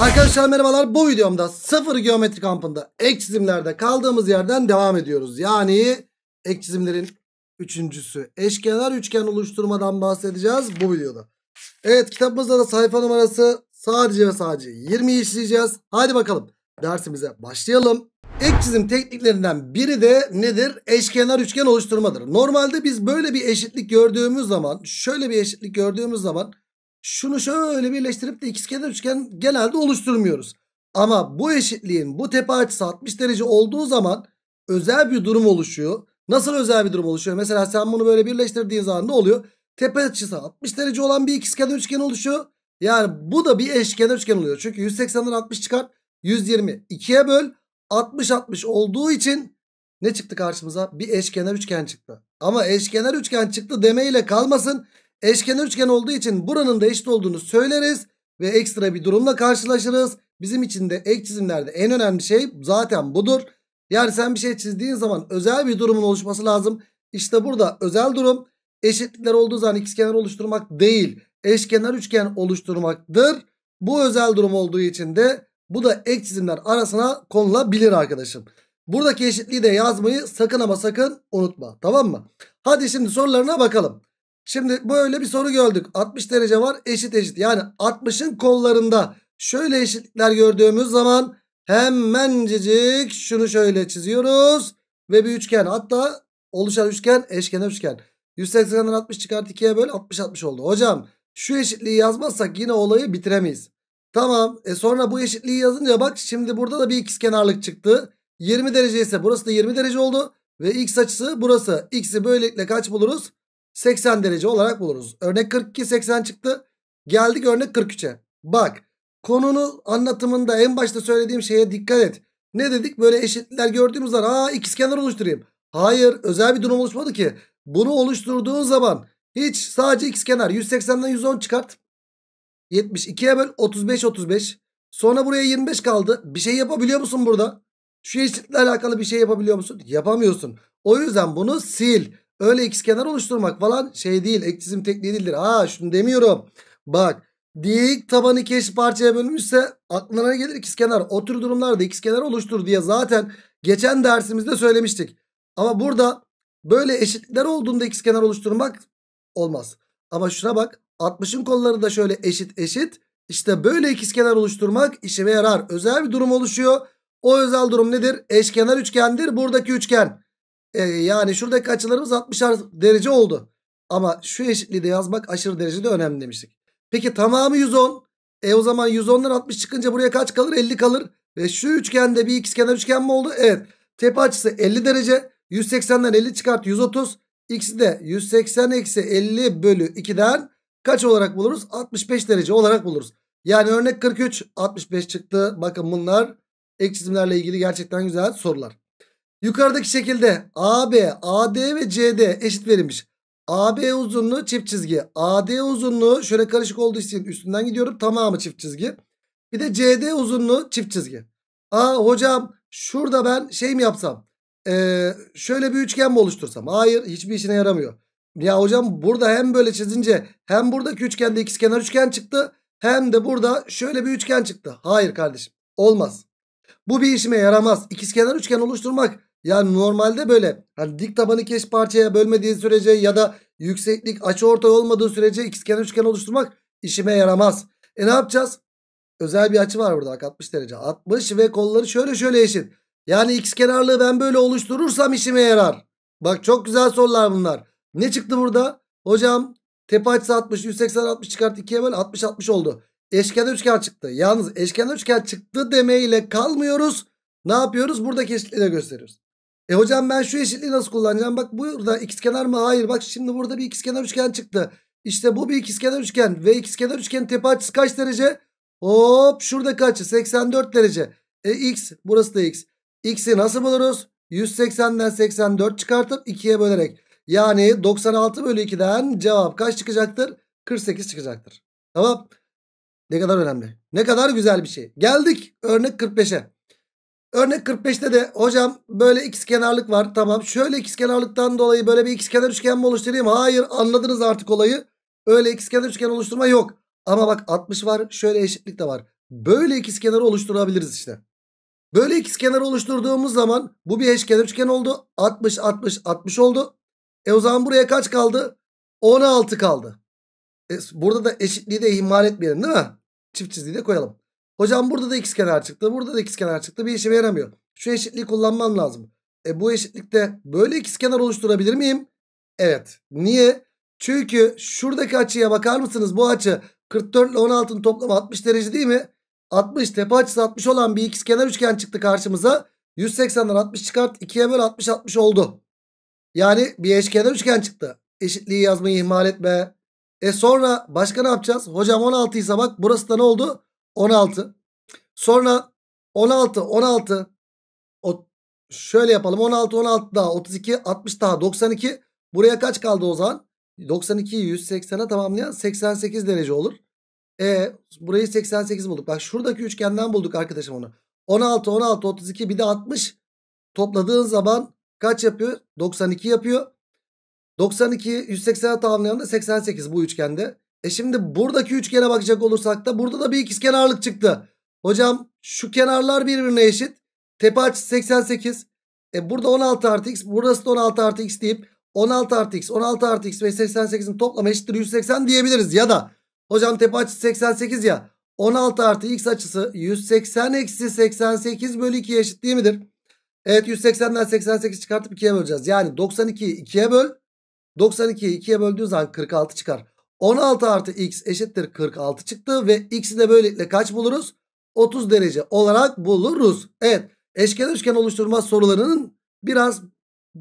Arkadaşlar merhabalar bu videomda sıfır geometri kampında ek çizimlerde kaldığımız yerden devam ediyoruz. Yani ek çizimlerin üçüncüsü eşkenar üçgen oluşturmadan bahsedeceğiz bu videoda. Evet kitabımızda da sayfa numarası sadece ve sadece 20'yi işleyeceğiz. Hadi bakalım dersimize başlayalım. Ek çizim tekniklerinden biri de nedir? Eşkenar üçgen oluşturmadır. Normalde biz böyle bir eşitlik gördüğümüz zaman şöyle bir eşitlik gördüğümüz zaman şunu şöyle birleştirip de ikizkenar üçgen genelde oluşturmuyoruz. Ama bu eşitliğin bu tepe açısı 60 derece olduğu zaman özel bir durum oluşuyor. Nasıl özel bir durum oluşuyor? Mesela sen bunu böyle birleştirdiğin zaman ne oluyor? Tepe açısı 60 derece olan bir ikizkenar üçgen oluşuyor. Yani bu da bir eşkenar üçgen oluyor. Çünkü 180'den 60 çıkar. 120 2'ye böl 60 60 olduğu için ne çıktı karşımıza? Bir eşkenar üçgen çıktı. Ama eşkenar üçgen çıktı demeyle kalmasın. Eşkenar üçgen olduğu için buranın da eşit olduğunu söyleriz. Ve ekstra bir durumla karşılaşırız. Bizim için de ek çizimlerde en önemli şey zaten budur. Yani sen bir şey çizdiğin zaman özel bir durumun oluşması lazım. İşte burada özel durum eşitlikler olduğu zaman ikizkenar oluşturmak değil. Eşkenar üçgen oluşturmaktır. Bu özel durum olduğu için de bu da ek çizimler arasına konulabilir arkadaşım. Buradaki eşitliği de yazmayı sakın ama sakın unutma. Tamam mı? Hadi şimdi sorularına bakalım. Şimdi böyle bir soru gördük. 60 derece var eşit eşit. Yani 60'ın kollarında şöyle eşitlikler gördüğümüz zaman hemencecik şunu şöyle çiziyoruz. Ve bir üçgen hatta oluşan üçgen eşkenar üçgen. 180'den 60 çıkart 2'ye böl 60 60 oldu. Hocam şu eşitliği yazmazsak yine olayı bitiremeyiz. Tamam e sonra bu eşitliği yazınca bak şimdi burada da bir ikizkenarlık çıktı. 20 derece ise burası da 20 derece oldu. Ve x açısı burası. X'i böylelikle kaç buluruz? 80 derece olarak buluruz. Örnek 42 80 çıktı. Geldik örnek 43'e. Bak konunu anlatımında en başta söylediğim şeye dikkat et. Ne dedik böyle eşitler gördüğümüz zaman aa ikizkenar oluşturayım. Hayır özel bir durum oluşmadı ki. Bunu oluşturduğun zaman hiç sadece ikizkenar 180'den 110 çıkart. 72'ye böl 35 35. Sonra buraya 25 kaldı. Bir şey yapabiliyor musun burada? Şu eşitlikle alakalı bir şey yapabiliyor musun? Yapamıyorsun. O yüzden bunu sil. Öyle x kenar oluşturmak falan şey değil. Ek dizim tekniği değildir. Aa şunu demiyorum. Bak dik tabanı iki eşit parçaya bölünmüşse aklına gelir x kenar. O tür durumlarda x kenar oluştur diye zaten geçen dersimizde söylemiştik. Ama burada böyle eşitlikler olduğunda x kenar oluşturmak olmaz. Ama şuna bak 60'ın kolları da şöyle eşit eşit. İşte böyle ikizkenar oluşturmak işime yarar. Özel bir durum oluşuyor. O özel durum nedir? Eşkenar üçgendir. Buradaki üçgen. E, yani şuradaki açılarımız 60'ar derece oldu. Ama şu eşitliği de yazmak aşırı derecede önemli demiştik. Peki tamamı 110. E o zaman 110'dan 60 çıkınca buraya kaç kalır? 50 kalır. Ve şu üçgende bir ikizkenar üçgen mi oldu? Evet. Tepe açısı 50 derece. 180'den 50 çıkart 130. X'i de 180 eksi 50 bölü 2'den kaç olarak buluruz? 65 derece olarak buluruz. Yani örnek 43 65 çıktı. Bakın bunlar ek çizimlerle ilgili gerçekten güzel sorular. Yukarıdaki şekilde AB, AD ve CD eşit verilmiş. AB uzunluğu çift çizgi. AD uzunluğu şöyle karışık olduğu için üstünden gidiyorum. Tamamı çift çizgi. Bir de CD uzunluğu çift çizgi. Aa hocam şurada ben şey mi yapsam? Ee, şöyle bir üçgen mi oluştursam? Hayır hiçbir işine yaramıyor. Ya hocam burada hem böyle çizince hem buradaki üçgende ikizkenar üçgen çıktı. Hem de burada şöyle bir üçgen çıktı. Hayır kardeşim olmaz. Bu bir işime yaramaz. İkizkenar üçgen oluşturmak yani normalde böyle hani dik tabanı keş parçaya bölmediği sürece ya da yükseklik açı ortay olmadığı sürece ikizkenar üçgen oluşturmak işime yaramaz. E ne yapacağız? Özel bir açı var burada 60 derece. 60 ve kolları şöyle şöyle eşit. Yani x kenarlığı ben böyle oluşturursam işime yarar. Bak çok güzel sorular bunlar. Ne çıktı burada? Hocam tepe açısı 60, 180, 60 çıkart 2'ye böl 60, 60 oldu. Eşkenar üçgen çıktı. Yalnız eşkenar üçgen çıktı demeyle kalmıyoruz. Ne yapıyoruz? Burada eşitliği de gösteriyoruz. E hocam ben şu eşitliği nasıl kullanacağım? Bak burada ikizkenar mı? Hayır. Bak şimdi burada bir ikizkenar üçgen çıktı. İşte bu bir ikizkenar üçgen ve ikizkenar üçgenin tepe açısı kaç derece? Hop şurada kaç? 84 derece. E x burası da x. X'i nasıl buluruz? 180'den 84 çıkartıp 2'ye bölerek. Yani 96 bölü 2'den cevap kaç çıkacaktır? 48 çıkacaktır. Tamam. Ne kadar önemli. Ne kadar güzel bir şey. Geldik örnek 45'e. Örnek 45'te de hocam böyle x kenarlık var. Tamam şöyle x kenarlıktan dolayı böyle bir x kenar üçgen mi oluşturayım? Hayır anladınız artık olayı. Öyle x kenar üçgen oluşturma yok. Ama bak 60 var şöyle eşitlik de var. Böyle x kenarı oluşturabiliriz işte. Böyle x kenarı oluşturduğumuz zaman bu bir eşkenar üçgen oldu. 60 60 60 oldu. E o zaman buraya kaç kaldı? 16 kaldı. E, burada da eşitliği de ihmal etmeyelim değil mi? Çift çizgiyi de koyalım. Hocam burada da x kenar çıktı. Burada da x kenar çıktı. Bir işime yaramıyor. Şu eşitliği kullanmam lazım. E bu eşitlikte böyle x kenar oluşturabilir miyim? Evet. Niye? Çünkü şuradaki açıya bakar mısınız? Bu açı 44 ile 16'nın toplamı 60 derece değil mi? 60 tepe açısı 60 olan bir x kenar üçgen çıktı karşımıza. 180'den 60 çıkart 2'ye böl 60 60 oldu. Yani bir eşkenar üçgen çıktı. Eşitliği yazmayı ihmal etme. E sonra başka ne yapacağız? Hocam 16 ise bak burası da ne oldu? 16. Sonra 16 16 o, şöyle yapalım 16 16 daha 32 60 daha 92 buraya kaç kaldı o zaman? 92, 180'e tamamlayan 88 derece olur. E burayı 88 bulduk. Bak şuradaki üçgenden bulduk arkadaşım onu. 16 16 32 bir de 60 topladığın zaman kaç yapıyor? 92 yapıyor. 92 180'e tamamlayan da 88 bu üçgende. E şimdi buradaki üçgene bakacak olursak da burada da bir ikiz kenarlık çıktı. Hocam şu kenarlar birbirine eşit. Tepe açısı 88. E burada 16 artı x burası da 16 artı x deyip 16 artı x 16 artı x ve 88'in toplamı eşittir 180 diyebiliriz. Ya da hocam tepe açısı 88 ya 16 artı x açısı 180 eksi 88 bölü 2'ye eşit değil midir? Evet 180'den 88 çıkartıp 2'ye böleceğiz. Yani 92'yi 2'ye böl. 92'yi 2'ye böldüğün zaman 46 çıkar. 16 artı x eşittir 46 çıktı ve x'i de böylelikle kaç buluruz? 30 derece olarak buluruz. Evet eşkenar üçgen oluşturma sorularının biraz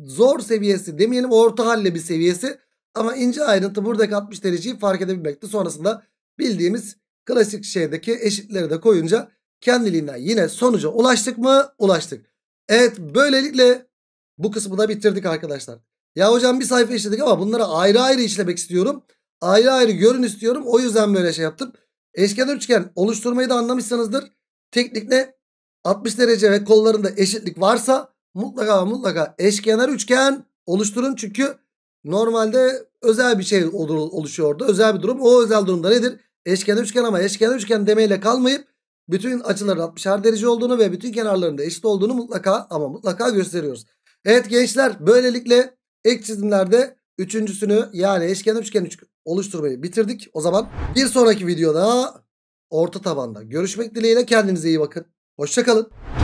zor seviyesi demeyelim orta halle bir seviyesi. Ama ince ayrıntı buradaki 60 dereceyi fark edebilmekti. Sonrasında bildiğimiz klasik şeydeki eşitleri de koyunca kendiliğinden yine sonuca ulaştık mı? Ulaştık. Evet böylelikle bu kısmı da bitirdik arkadaşlar. Ya hocam bir sayfa işledik ama bunları ayrı ayrı işlemek istiyorum ayrı ayrı görün istiyorum. O yüzden böyle şey yaptım. Eşkenar üçgen oluşturmayı da anlamışsınızdır. Teknikle 60 derece ve kollarında eşitlik varsa mutlaka mutlaka eşkenar üçgen oluşturun. Çünkü normalde özel bir şey oluşuyor oluşuyordu. Özel bir durum. O özel durumda nedir? Eşkenar üçgen ama eşkenar üçgen demeyle kalmayıp bütün açıların 60'ar derece olduğunu ve bütün kenarlarında eşit olduğunu mutlaka ama mutlaka gösteriyoruz. Evet gençler böylelikle ek çizimlerde Üçüncüsünü yani eşkenar üçgen üç oluşturmayı bitirdik. O zaman bir sonraki videoda orta tabanda görüşmek dileğiyle kendinize iyi bakın. Hoşçakalın.